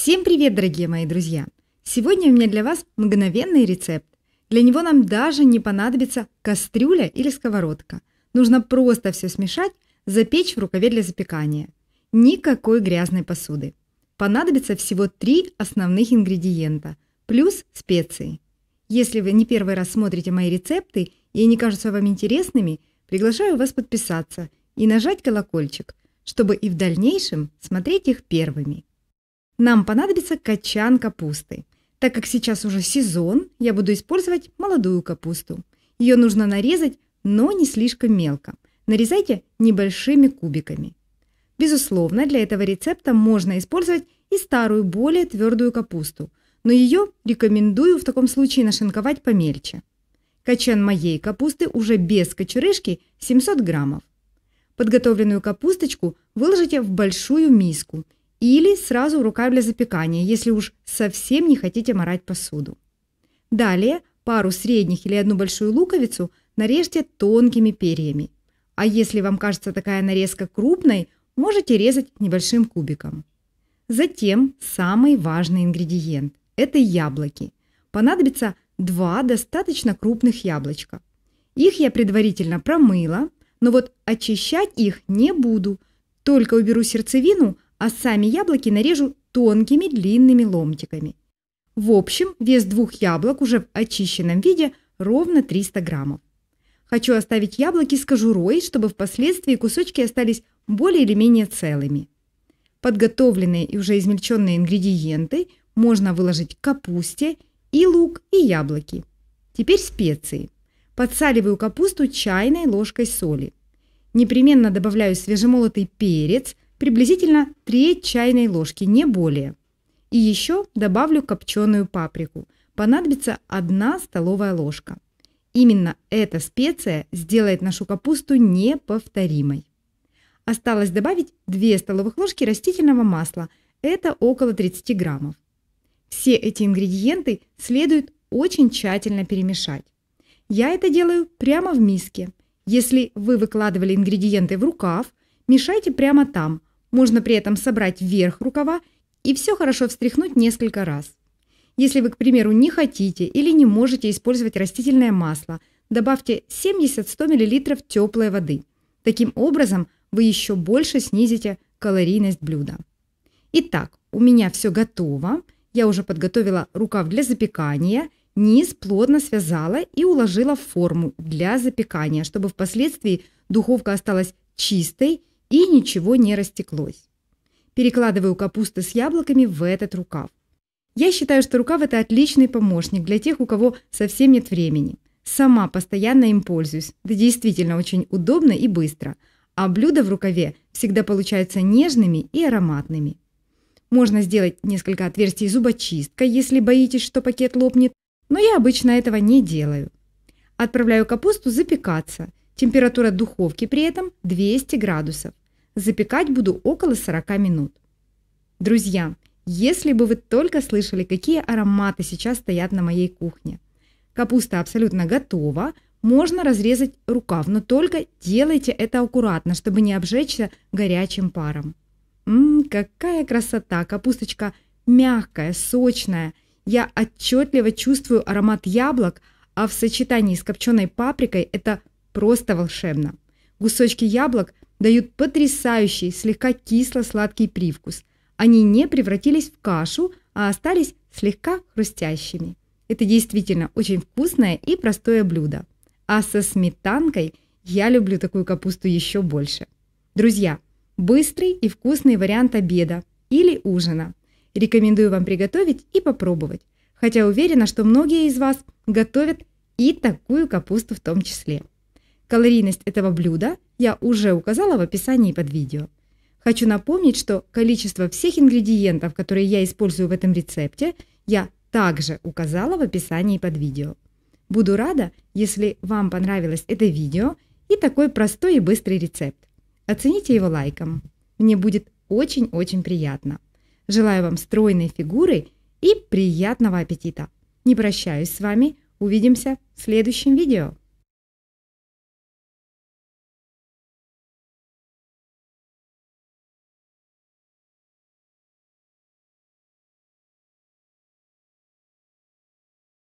Всем привет, дорогие мои друзья! Сегодня у меня для вас мгновенный рецепт. Для него нам даже не понадобится кастрюля или сковородка. Нужно просто все смешать, запечь в рукаве для запекания. Никакой грязной посуды. Понадобится всего три основных ингредиента, плюс специи. Если вы не первый раз смотрите мои рецепты и они кажутся вам интересными, приглашаю вас подписаться и нажать колокольчик, чтобы и в дальнейшем смотреть их первыми. Нам понадобится качан капусты. Так как сейчас уже сезон, я буду использовать молодую капусту. Ее нужно нарезать, но не слишком мелко. Нарезайте небольшими кубиками. Безусловно, для этого рецепта можно использовать и старую, более твердую капусту, но ее рекомендую в таком случае нашинковать помельче. Качан моей капусты уже без кочерышки 700 граммов. Подготовленную капусточку выложите в большую миску – или сразу рука для запекания, если уж совсем не хотите морать посуду. Далее пару средних или одну большую луковицу нарежьте тонкими перьями. А если вам кажется такая нарезка крупной, можете резать небольшим кубиком. Затем самый важный ингредиент – это яблоки. Понадобится два достаточно крупных яблочка. Их я предварительно промыла, но вот очищать их не буду. Только уберу сердцевину, а сами яблоки нарежу тонкими длинными ломтиками. В общем, вес двух яблок уже в очищенном виде ровно 300 граммов. Хочу оставить яблоки с кожурой, чтобы впоследствии кусочки остались более или менее целыми. Подготовленные и уже измельченные ингредиенты можно выложить к капусте и лук, и яблоки. Теперь специи. Подсаливаю капусту чайной ложкой соли. Непременно добавляю свежемолотый перец – приблизительно треть чайной ложки, не более. И еще добавлю копченую паприку. Понадобится 1 столовая ложка. Именно эта специя сделает нашу капусту неповторимой. Осталось добавить 2 столовых ложки растительного масла, это около 30 граммов. Все эти ингредиенты следует очень тщательно перемешать. Я это делаю прямо в миске. Если вы выкладывали ингредиенты в рукав, мешайте прямо там, можно при этом собрать вверх рукава и все хорошо встряхнуть несколько раз. Если вы, к примеру, не хотите или не можете использовать растительное масло, добавьте 70-100 мл теплой воды. Таким образом, вы еще больше снизите калорийность блюда. Итак, у меня все готово. Я уже подготовила рукав для запекания, низ плотно связала и уложила в форму для запекания, чтобы впоследствии духовка осталась чистой и ничего не растеклось. Перекладываю капусту с яблоками в этот рукав. Я считаю, что рукав – это отличный помощник для тех, у кого совсем нет времени. Сама постоянно им пользуюсь. Это действительно очень удобно и быстро. А блюда в рукаве всегда получаются нежными и ароматными. Можно сделать несколько отверстий зубочисткой, если боитесь, что пакет лопнет, но я обычно этого не делаю. Отправляю капусту запекаться. Температура духовки при этом 200 градусов. Запекать буду около 40 минут. Друзья, если бы вы только слышали, какие ароматы сейчас стоят на моей кухне. Капуста абсолютно готова, можно разрезать рукав, но только делайте это аккуратно, чтобы не обжечься горячим паром. Ммм, какая красота! Капусточка мягкая, сочная. Я отчетливо чувствую аромат яблок, а в сочетании с копченой паприкой это просто волшебно. Гусочки яблок – дают потрясающий, слегка кисло-сладкий привкус. Они не превратились в кашу, а остались слегка хрустящими. Это действительно очень вкусное и простое блюдо. А со сметанкой я люблю такую капусту еще больше. Друзья, быстрый и вкусный вариант обеда или ужина. Рекомендую вам приготовить и попробовать. Хотя уверена, что многие из вас готовят и такую капусту в том числе. Калорийность этого блюда я уже указала в описании под видео. Хочу напомнить, что количество всех ингредиентов, которые я использую в этом рецепте, я также указала в описании под видео. Буду рада, если вам понравилось это видео и такой простой и быстрый рецепт. Оцените его лайком. Мне будет очень-очень приятно. Желаю вам стройной фигуры и приятного аппетита. Не прощаюсь с вами. Увидимся в следующем видео.